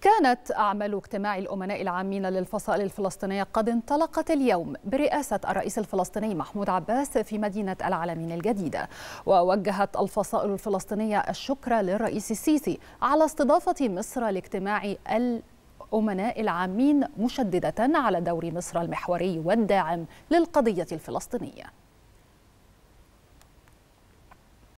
كانت أعمال اجتماع الأمناء العامين للفصائل الفلسطينية قد انطلقت اليوم برئاسة الرئيس الفلسطيني محمود عباس في مدينة العالمين الجديدة ووجهت الفصائل الفلسطينية الشكر للرئيس السيسي على استضافة مصر لاجتماع الأمناء العامين مشددة على دور مصر المحوري والداعم للقضية الفلسطينية